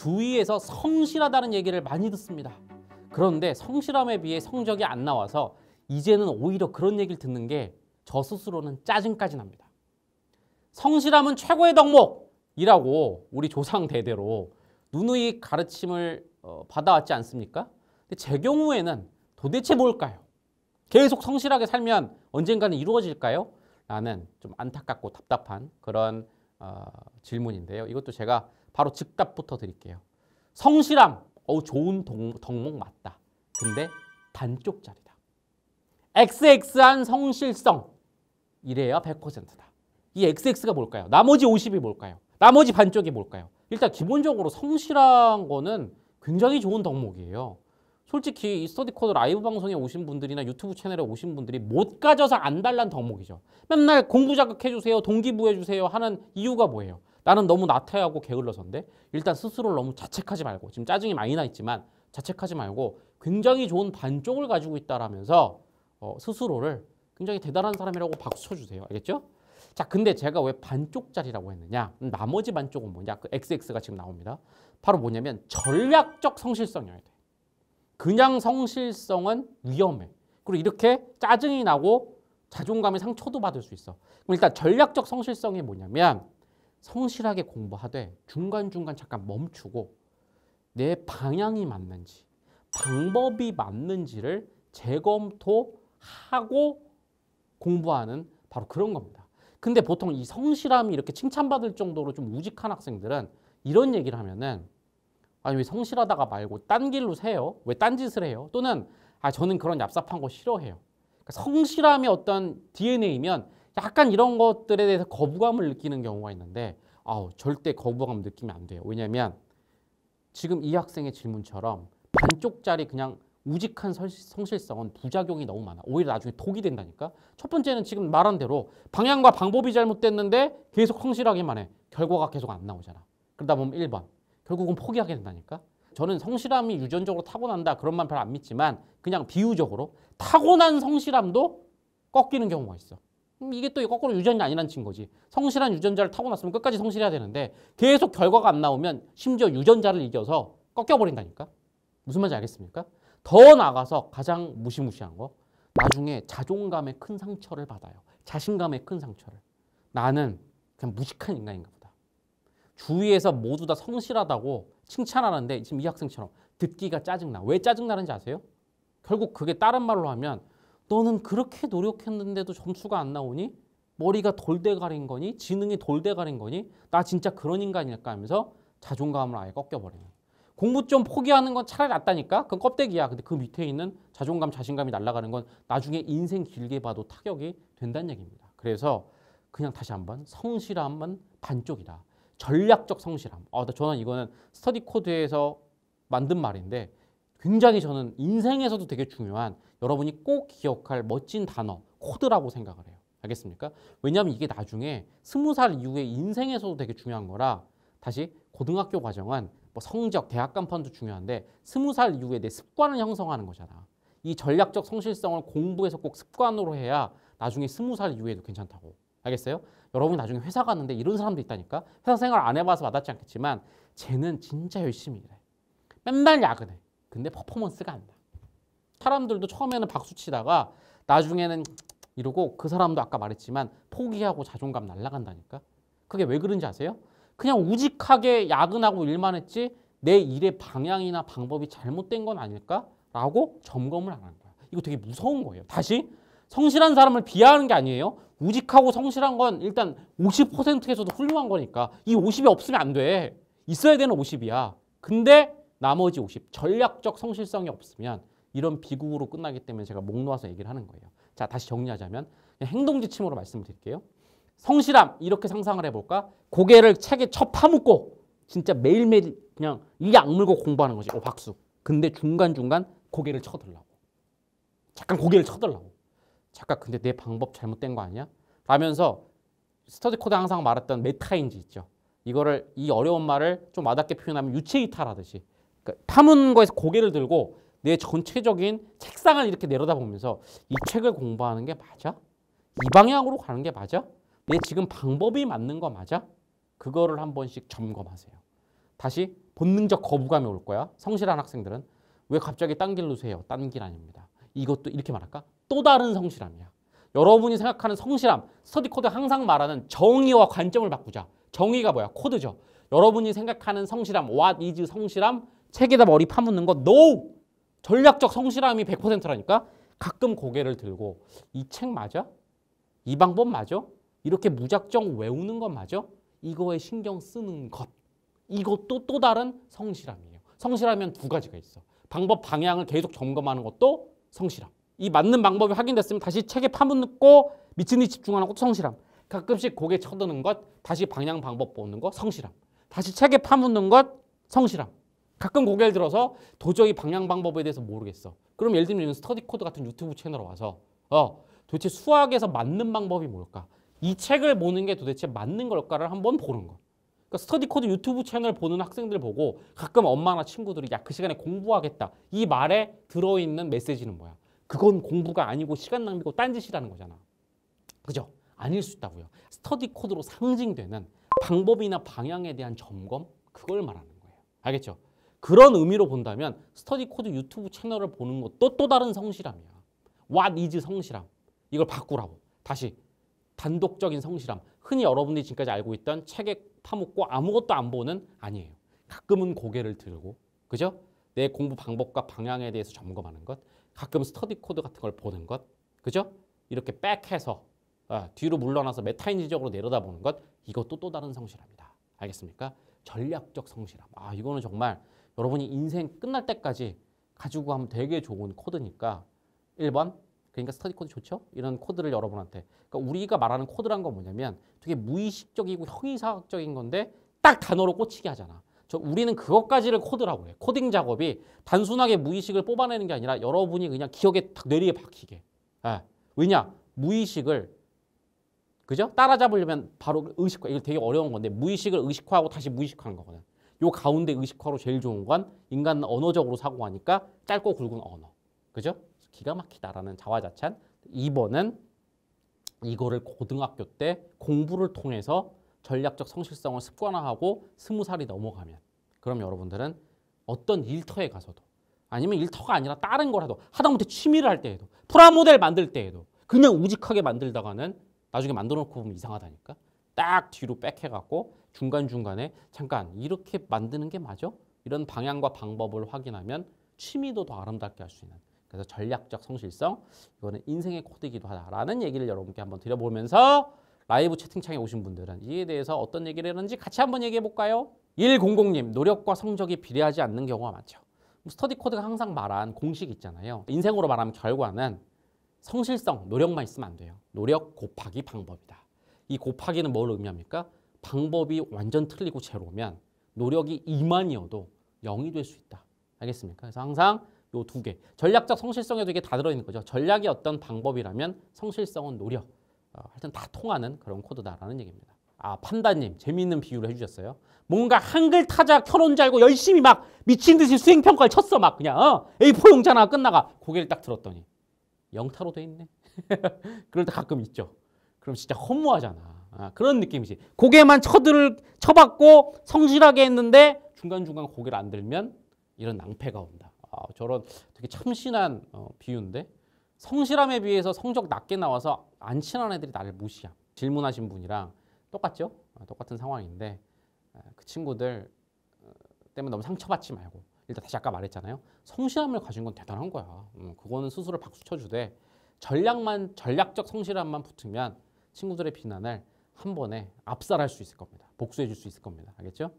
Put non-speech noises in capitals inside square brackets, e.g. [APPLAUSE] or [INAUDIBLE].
주위에서 성실하다는 얘기를 많이 듣습니다. 그런데 성실함에 비해 성적이 안 나와서 이제는 오히려 그런 얘기를 듣는 게 저 스스로는 짜증까지 납니다. 성실함은 최고의 덕목이라고 우리 조상 대대로 누누이 가르침을 어, 받아왔지 않습니까? 근데 제 경우에는 도대체 뭘까요? 계속 성실하게 살면 언젠가는 이루어질까요? 라는 좀 안타깝고 답답한 그런 어, 질문인데요. 이것도 제가 바로 즉답부터 드릴게요. 성실함. 어우 좋은 동, 덕목 맞다. 근데 단쪽짜리다. XX한 성실성. 이래야 100%다. 이 XX가 뭘까요? 나머지 50이 뭘까요? 나머지 반쪽이 뭘까요? 일단 기본적으로 성실한 거는 굉장히 좋은 덕목이에요. 솔직히 이 스터디 코드 라이브 방송에 오신 분들이나 유튜브 채널에 오신 분들이 못 가져서 안달란 덕목이죠. 맨날 공부 자극해주세요, 동기부여해주세요 하는 이유가 뭐예요? 나는 너무 나태하고 게을러서인데 일단 스스로를 너무 자책하지 말고 지금 짜증이 많이 나 있지만 자책하지 말고 굉장히 좋은 반쪽을 가지고 있다라면서 어, 스스로를 굉장히 대단한 사람이라고 박수 쳐주세요. 알겠죠? 자, 근데 제가 왜 반쪽짜리라고 했느냐? 음, 나머지 반쪽은 뭐냐? 그 XX가 지금 나옵니다. 바로 뭐냐면 전략적 성실성이어야 돼. 그냥 성실성은 위험해. 그리고 이렇게 짜증이 나고 자존감의 상처도 받을 수 있어. 그럼 일단 전략적 성실성이 뭐냐면 성실하게 공부하되 중간중간 잠깐 멈추고 내 방향이 맞는지 방법이 맞는지를 재검토하고 공부하는 바로 그런 겁니다. 근데 보통 이 성실함이 이렇게 칭찬받을 정도로 좀 우직한 학생들은 이런 얘기를 하면은 아니 왜 성실하다가 말고 딴 길로 세요? 왜 딴 짓을 해요? 또는 아 저는 그런 얍삽한 거 싫어해요. 그러니까 성실함이 어떤 DNA면 약간 이런 것들에 대해서 거부감을 느끼는 경우가 있는데 아우 절대 거부감 느끼면 안 돼요. 왜냐하면 지금 이 학생의 질문처럼 반쪽짜리 그냥 우직한 성실성은 부작용이 너무 많아. 오히려 나중에 독이 된다니까. 첫 번째는 지금 말한 대로 방향과 방법이 잘못됐는데 계속 성실하기만 해. 결과가 계속 안 나오잖아. 그러다 보면 1번. 결국은 포기하게 된다니까. 저는 성실함이 유전적으로 타고난다 그런 말별로안 믿지만 그냥 비유적으로 타고난 성실함도 꺾이는 경우가 있어. 음, 이게 또 거꾸로 유전이 아니라는 증거지. 성실한 유전자를 타고났으면 끝까지 성실해야 되는데 계속 결과가 안 나오면 심지어 유전자를 이겨서 꺾여버린다니까. 무슨 말인지 알겠습니까? 더 나가서 아 가장 무시무시한 거. 나중에 자존감에 큰 상처를 받아요. 자신감에 큰 상처를. 나는 그냥 무식한 인간인가 보다. 주위에서 모두 다 성실하다고 칭찬하는데 지금 이 학생처럼 듣기가 짜증나. 왜 짜증나는지 아세요? 결국 그게 다른 말로 하면 너는 그렇게 노력했는데도 점수가 안 나오니? 머리가 돌대가린 거니? 지능이 돌대가린 거니? 나 진짜 그런 인간일까 하면서 자존감을 아예 꺾여버리는 공부 좀 포기하는 건 차라리 낫다니까? 그건 껍데기야. 근데 그 밑에 있는 자존감, 자신감이 날아가는 건 나중에 인생 길게 봐도 타격이 된다는 얘기입니다. 그래서 그냥 다시 한번 성실함은 반쪽이다. 전략적 성실함. 아, 저는 이거는 스터디 코드에서 만든 말인데 굉장히 저는 인생에서도 되게 중요한 여러분이 꼭 기억할 멋진 단어, 코드라고 생각을 해요. 알겠습니까? 왜냐하면 이게 나중에 스무 살 이후에 인생에서도 되게 중요한 거라 다시 고등학교 과정은 뭐 성적, 대학 간판도 중요한데 스무 살 이후에 내 습관을 형성하는 거잖아. 이 전략적 성실성을 공부해서 꼭 습관으로 해야 나중에 스무 살 이후에도 괜찮다고. 알겠어요? 여러분이 나중에 회사 갔는데 이런 사람도 있다니까. 회사 생활 안 해봐서 와닿지 않겠지만 쟤는 진짜 열심히 일해. 맨날 야근해. 근데 퍼포먼스가 안 나. 사람들도 처음에는 박수 치다가 나중에는 이러고 그 사람도 아까 말했지만 포기하고 자존감 날라간다니까. 그게 왜 그런지 아세요? 그냥 우직하게 야근하고 일만 했지 내 일의 방향이나 방법이 잘못된 건 아닐까라고 점검을 안 한 거야. 이거 되게 무서운 거예요. 다시 성실한 사람을 비하하는 게 아니에요. 우직하고 성실한 건 일단 50%에서도 훌륭한 거니까 이 50이 없으면 안 돼. 있어야 되는 50이야. 근데 나머지 50 전략적 성실성이 없으면 이런 비극으로 끝나기 때문에 제가 목 놓아서 얘기를 하는 거예요. 자 다시 정리하자면 행동 지침으로 말씀을 드릴게요. 성실함 이렇게 상상을 해볼까? 고개를 책에 쳐 파묻고 진짜 매일매일 그냥 이게 악물고 공부하는 거지. 오 어, 박수. 근데 중간중간 고개를 쳐들라고. 잠깐 고개를 쳐들라고. 잠깐 근데 내 방법 잘못된 거 아니야? 라면서 스터디 코드 항상 말했던 메타인지 있죠. 이거를 이 어려운 말을 좀 와닿게 표현하면 유체이탈하듯이 탐문과에서 그러니까 고개를 들고 내 전체적인 책상을 이렇게 내려다보면서 이 책을 공부하는 게 맞아? 이 방향으로 가는 게 맞아? 내 지금 방법이 맞는 거 맞아? 그거를 한 번씩 점검하세요. 다시 본능적 거부감이 올 거야. 성실한 학생들은 왜 갑자기 딴 길로 세요? 딴 길 아닙니다. 이것도 이렇게 말할까? 또 다른 성실함이야. 여러분이 생각하는 성실함, 스터디 코드 항상 말하는 정의와 관점을 바꾸자. 정의가 뭐야? 코드죠. 여러분이 생각하는 성실함, what is 성실함, 책에다 머리 파묻는 거 NO! 전략적 성실함이 100%라니까 가끔 고개를 들고 이 책 맞아? 이 방법 맞아? 이렇게 무작정 외우는 건 맞아? 이거에 신경 쓰는 것. 이것도 또 다른 성실함이에요. 성실하면 두 가지가 있어. 방법 방향을 계속 점검하는 것도 성실함. 이 맞는 방법이 확인됐으면 다시 책에 파묻고 미친 이 집중하는 것도 성실함. 가끔씩 고개 쳐드는 것, 다시 방향 방법 보는 것, 성실함. 다시 책에 파묻는 것, 성실함. 가끔 고개를 들어서 도저히 방향 방법에 대해서 모르겠어. 그럼 예를 들면 스터디 코드 같은 유튜브 채널 에 와서 어 도대체 수학에서 맞는 방법이 뭘까? 이 책을 보는 게 도대체 맞는 걸까를 한번 보는 거. 그러니까 스터디 코드 유튜브 채널 보는 학생들 보고 가끔 엄마나 친구들이 야 그 시간에 공부하겠다 이 말에 들어있는 메시지는 뭐야? 그건 공부가 아니고 시간 낭비고 딴짓이라는 거잖아. 그죠? 아닐 수 있다고요. 스터디 코드로 상징되는 방법이나 방향에 대한 점검 그걸 말하는 거예요. 알겠죠? 그런 의미로 본다면 스터디 코드 유튜브 채널을 보는 것도 또 다른 성실함이야. What is 성실함? 이걸 바꾸라고. 다시 단독적인 성실함. 흔히 여러분들이 지금까지 알고 있던 책에 파묻고 아무것도 안 보는 아니에요. 가끔은 고개를 들고 그죠? 내 공부 방법과 방향에 대해서 점검하는 것. 가끔 스터디 코드 같은 걸 보는 것. 그죠? 이렇게 백해서 아, 뒤로 물러나서 메타인지적으로 내려다보는 것 이것도 또 다른 성실함이다 알겠습니까? 전략적 성실함. 아 이거는 정말 여러분이 인생 끝날 때까지 가지고 가면 되게 좋은 코드니까 1번 그러니까 스터디 코드 좋죠? 이런 코드를 여러분한테 그러니까 우리가 말하는 코드란 건 뭐냐면 되게 무의식적이고 형이사학적인 건데 딱 단어로 꽂히게 하잖아 저 우리는 그것까지를 코드라고 해 코딩 작업이 단순하게 무의식을 뽑아내는 게 아니라 여러분이 그냥 기억에 딱 뇌리에 박히게 예. 왜냐? 무의식을 그죠? 따라잡으려면 바로 의식화 이거 되게 어려운 건데 무의식을 의식화하고 다시 무의식화하는 거거든 요 가운데 의식화로 제일 좋은 건 인간은 언어적으로 사고하니까 짧고 굵은 언어. 그죠? 기가 막히다라는 자화자찬. 2번은 이거를 고등학교 때 공부를 통해서 전략적 성실성을 습관화하고 스무 살이 넘어가면 그럼 여러분들은 어떤 일터에 가서도 아니면 일터가 아니라 다른 거라도 하다못해 취미를 할 때에도 프라모델 만들 때에도 그냥 우직하게 만들다가는 나중에 만들어 놓고 보면 이상하다니까 딱 뒤로 백해갖고 중간중간에 잠깐 이렇게 만드는 게 맞아? 이런 방향과 방법을 확인하면 취미도 더 아름답게 할 수 있는 그래서 전략적 성실성 이거는 인생의 코드이기도 하다라는 얘기를 여러분께 한번 드려보면서 라이브 채팅창에 오신 분들은 이에 대해서 어떤 얘기를 했는지 같이 한번 얘기해 볼까요? 100님 노력과 성적이 비례하지 않는 경우가 많죠. 뭐 스터디 코드가 항상 말한 공식 있잖아요. 인생으로 말하면 결과는 성실성, 노력만 있으면 안 돼요. 노력 곱하기 방법이다. 이 곱하기는 뭘 의미합니까? 방법이 완전 틀리고 제로면 노력이 2만이어도 0이 될 수 있다. 알겠습니까? 그래서 항상 요 두 개. 전략적 성실성에도 이게 다 들어있는 거죠. 전략이 어떤 방법이라면 성실성은 노력. 어, 하여튼 다 통하는 그런 코드다라는 얘기입니다. 아, 판다님. 재미있는 비유를 해주셨어요. 뭔가 한글 타자 켜놓은 줄 알고 열심히 막 미친 듯이 수행평가를 쳤어. 막 그냥 어? A4 용자나 끝나가. 고개를 딱 들었더니 영타로 돼 있네. [LAUGHS] 그럴 때 가끔 있죠. 그럼 진짜 허무하잖아. 아, 그런 느낌이지. 고개만 쳐들 쳐봤고 성실하게 했는데 중간중간 고개를 안 들면 이런 낭패가 온다. 아, 저런 되게 참신한 어, 비유인데 성실함에 비해서 성적 낮게 나와서 안 친한 애들이 나를 무시함. 질문하신 분이랑 똑같죠? 아, 똑같은 상황인데 아, 그 친구들 어, 때문에 너무 상처받지 말고 일단 다시 아까 말했잖아요. 성실함을 가진 건 대단한 거야. 음, 그거는 스스로 박수 쳐주되 전략만 전략적 성실함만 붙으면 친구들의 비난을 한 번에 압살할 수 있을 겁니다. 복수해 줄 수 있을 겁니다. 알겠죠?